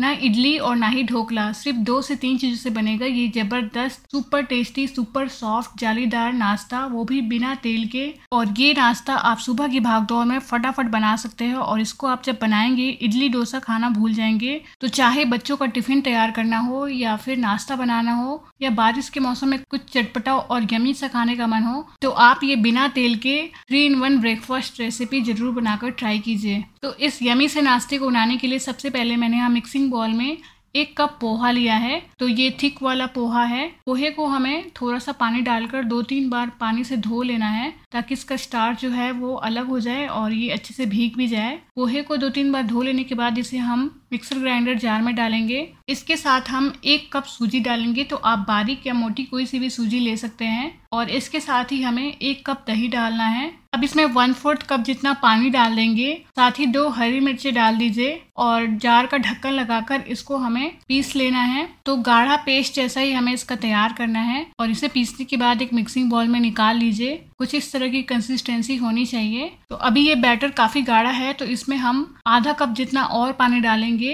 ना इडली और ना ही ढोकला सिर्फ दो से तीन चीज़ों से बनेगा ये जबरदस्त सुपर टेस्टी सुपर सॉफ्ट जालीदार नाश्ता वो भी बिना तेल के और ये नाश्ता आप सुबह की भागदौड़ में फटाफट बना सकते हैं और इसको आप जब बनाएंगे इडली डोसा खाना भूल जाएंगे तो चाहे बच्चों का टिफिन तैयार करना हो या फिर नाश्ता बनाना हो या बारिश के मौसम में कुछ चटपटा और यमी सा खाने का मन हो तो आप ये बिना तेल के three in one breakfast recipe जरूर बनाकर ट्राई कीजिए तो इस यमी से नाश्ते को बनाने के लिए सबसे पहले मैंने यहाँ मिक्सिंग मिक्सिंग बॉल में एक कप पोहा लिया है तो ये थिक वाला पोहा है पोहे को हमें थोड़ा सा पानी डालकर दो तीन बार पानी से धो लेना है ताकि इसका स्टार्च जो है वो अलग हो जाए और ये अच्छे से भीग भी जाए पोहे को दो तीन बार धो लेने के बाद इसे हम मिक्सर ग्राइंडर जार में डालेंगे इसके साथ हम एक कप सूजी डालेंगे तो आप बारीक या मोटी कोई सी भी सूजी ले सकते हैं और इसके साथ ही हमें एक कप दही डालना है अब इसमें वन फोर्थ कप जितना पानी डाल देंगे साथ ही दो हरी मिर्चे डाल दीजिए और जार का ढक्कन लगाकर इसको हमें पीस लेना है तो गाढ़ा पेस्ट जैसा ही हमें इसका तैयार करना है और इसे पीसने के बाद एक मिक्सिंग बॉल में निकाल लीजिए कुछ इस तरह की कंसिस्टेंसी होनी चाहिए तो अभी ये बैटर काफ़ी गाढ़ा है तो इसमें हम आधा कप जितना और पानी डालेंगे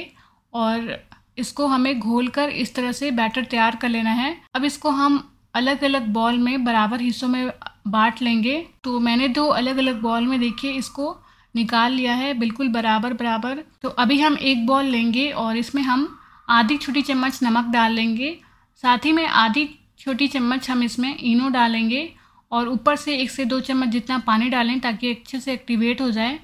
और इसको हमें घोल कर इस तरह से बैटर तैयार कर लेना है अब इसको हम अलग अलग बॉल में बराबर हिस्सों में बांट लेंगे तो मैंने दो अलग अलग बॉल में देखिए इसको निकाल लिया है बिल्कुल बराबर बराबर तो अभी हम एक बॉल लेंगे और इसमें हम आधी छोटी चम्मच नमक डाल लेंगे साथ ही में आधी छोटी चम्मच हम इसमें इनो डालेंगे और ऊपर से एक से दो चम्मच जितना पानी डालें ताकि अच्छे से एक्टिवेट हो जाए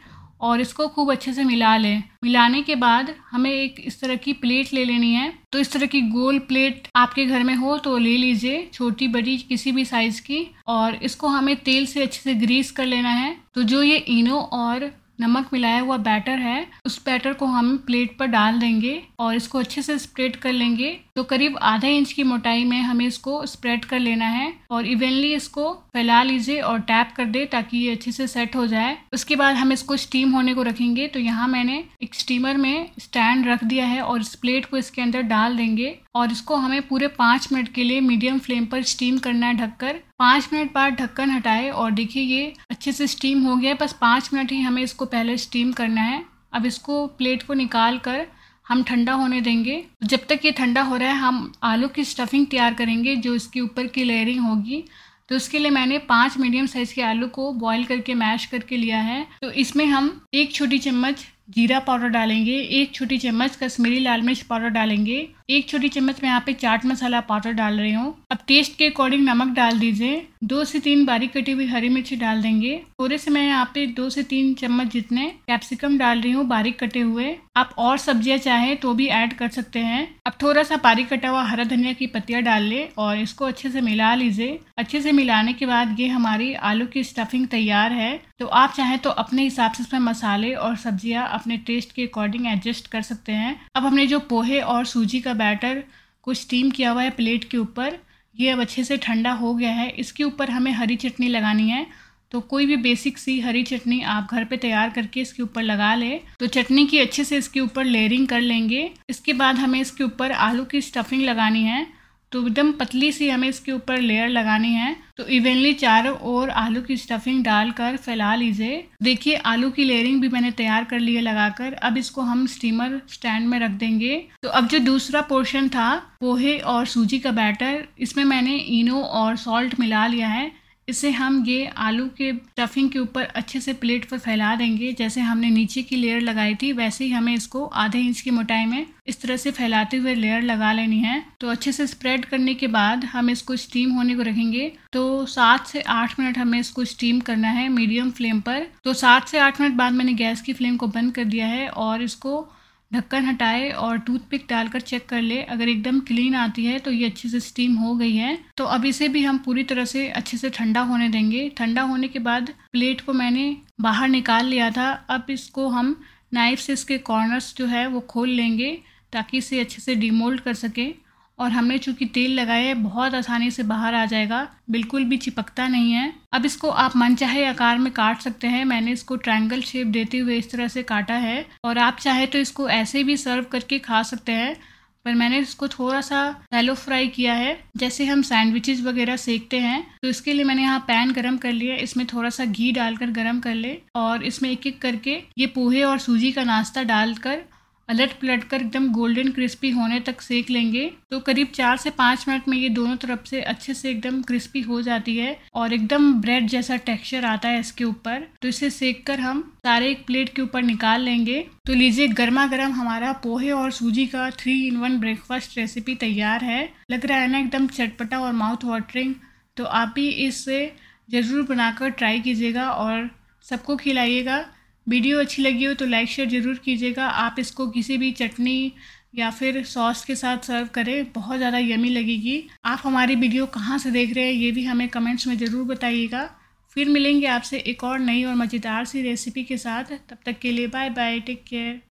और इसको खूब अच्छे से मिला लें मिलाने के बाद हमें एक इस तरह की प्लेट ले लेनी है तो इस तरह की गोल प्लेट आपके घर में हो तो ले लीजिए छोटी बड़ी किसी भी साइज़ की और इसको हमें तेल से अच्छे से ग्रीस कर लेना है तो जो ये इनो और नमक मिलाया हुआ बैटर है उस बैटर को हम प्लेट पर डाल देंगे और इसको अच्छे से स्प्रेड कर लेंगे तो करीब आधा इंच की मोटाई में हमें इसको स्प्रेड कर लेना है और इवेनली इसको फैला लीजिए और टैप कर दे ताकि ये अच्छे से सेट हो जाए उसके बाद हम इसको स्टीम होने को रखेंगे तो यहाँ मैंने एक स्टीमर में स्टैंड रख दिया है और इस प्लेट को इसके अंदर डाल देंगे और इसको हमें पूरे पाँच मिनट के लिए मीडियम फ्लेम पर स्टीम करना है ढककर पाँच मिनट बाद ढक्कन हटाए और देखिए ये अच्छे से स्टीम हो गया है बस पाँच मिनट ही हमें इसको पहले स्टीम करना है अब इसको प्लेट को निकाल कर हम ठंडा होने देंगे जब तक ये ठंडा हो रहा है हम आलू की स्टफिंग तैयार करेंगे जो इसके ऊपर की लेयरिंग होगी तो उसके लिए मैंने पाँच मीडियम साइज़ के आलू को बॉईल करके मैश करके लिया है तो इसमें हम एक छोटी चम्मच जीरा पाउडर डालेंगे एक छोटी चम्मच कश्मीरी लाल मिर्च पाउडर डालेंगे एक छोटी चम्मच मैं यहाँ पे चाट मसाला पाउडर डाल रही हूँ अब टेस्ट के अकॉर्डिंग नमक डाल दीजिए दो से तीन बारीक कटी हुई हरी मिर्ची डाल देंगे थोड़े से मैं यहाँ पे दो से तीन चम्मच जितने कैप्सिकम डाल रही हूँ बारीक कटे हुए आप और सब्जियाँ चाहे तो भी ऐड कर सकते हैं अब थोड़ा सा बारीक कटा हुआ हरा धनिया की पत्तिया डाल ले और इसको अच्छे से मिला लीजिए अच्छे से मिलाने के बाद ये हमारी आलू की स्टफिंग तैयार है तो आप चाहे तो अपने हिसाब से इसमें मसाले और सब्जियाँ अपने टेस्ट के अकॉर्डिंग एडजस्ट कर सकते हैं अब हमने जो पोहे और सूजी का बैटर को स्टीम किया हुआ है प्लेट के ऊपर ये अब अच्छे से ठंडा हो गया है इसके ऊपर हमें हरी चटनी लगानी है तो कोई भी बेसिक सी हरी चटनी आप घर पे तैयार करके इसके ऊपर लगा ले तो चटनी की अच्छे से इसके ऊपर लेयरिंग कर लेंगे इसके बाद हमें इसके ऊपर आलू की स्टफिंग लगानी है तो एकदम पतली सी हमें इसके ऊपर लेयर लगानी है तो इवेनली चारों ओर आलू की स्टफिंग डालकर फैला लीजिए देखिए आलू की लेयरिंग भी मैंने तैयार कर ली है लगाकर अब इसको हम स्टीमर स्टैंड में रख देंगे तो अब जो दूसरा पोर्शन था पोहे और सूजी का बैटर इसमें मैंने इनो और सॉल्ट मिला लिया है इसे हम ये आलू के स्टफिंग के ऊपर अच्छे से प्लेट पर फैला देंगे जैसे हमने नीचे की लेयर लगाई थी वैसे ही हमें इसको आधे इंच की मोटाई में इस तरह से फैलाते हुए लेयर लगा लेनी है तो अच्छे से स्प्रेड करने के बाद हम इसको स्टीम होने को रखेंगे तो सात से आठ मिनट हमें इसको स्टीम करना है मीडियम फ्लेम पर तो सात से आठ मिनट बाद मैंने गैस की फ्लेम को बंद कर दिया है और इसको ढक्कन हटाए और टूथपिक डालकर चेक कर ले अगर एकदम क्लीन आती है तो ये अच्छे से स्टीम हो गई है तो अब इसे भी हम पूरी तरह से अच्छे से ठंडा होने देंगे ठंडा होने के बाद प्लेट को मैंने बाहर निकाल लिया था अब इसको हम नाइफ से इसके कॉर्नर्स जो है वो खोल लेंगे ताकि इसे अच्छे से डीमोल्ड कर सकें और हमने चूँकि तेल लगाया है बहुत आसानी से बाहर आ जाएगा बिल्कुल भी चिपकता नहीं है अब इसको आप मनचाहे आकार में काट सकते हैं मैंने इसको ट्रायंगल शेप देते हुए इस तरह से काटा है और आप चाहे तो इसको ऐसे भी सर्व करके खा सकते हैं पर मैंने इसको थोड़ा सा सैलो फ्राई किया है जैसे हम सैंडविचेस वगैरह सेकते हैं तो इसके लिए मैंने यहाँ पैन गरम कर लिया इसमें थोड़ा सा घी डालकर गरम कर ले और इसमें एक एक करके ये पोहे और सूजी का नाश्ता डालकर पलट पलट कर एकदम गोल्डन क्रिस्पी होने तक सेक लेंगे तो करीब चार से पाँच मिनट में ये दोनों तरफ से अच्छे से एकदम क्रिस्पी हो जाती है और एकदम ब्रेड जैसा टेक्सचर आता है इसके ऊपर तो इसे सेक कर हम सारे एक प्लेट के ऊपर निकाल लेंगे तो लीजिए गर्मा गर्म हमारा पोहे और सूजी का three in one breakfast recipe तैयार है लग रहा है ना एकदम चटपटा और माउथ वाटरिंग तो आप भी इसे ज़रूर बनाकर ट्राई कीजिएगा और सबको खिलाइएगा वीडियो अच्छी लगी हो तो लाइक शेयर ज़रूर कीजिएगा आप इसको किसी भी चटनी या फिर सॉस के साथ सर्व करें बहुत ज़्यादा यमी लगेगी आप हमारी वीडियो कहाँ से देख रहे हैं ये भी हमें कमेंट्स में ज़रूर बताइएगा फिर मिलेंगे आपसे एक और नई और मज़ेदार सी रेसिपी के साथ तब तक के लिए बाय बाय टेक केयर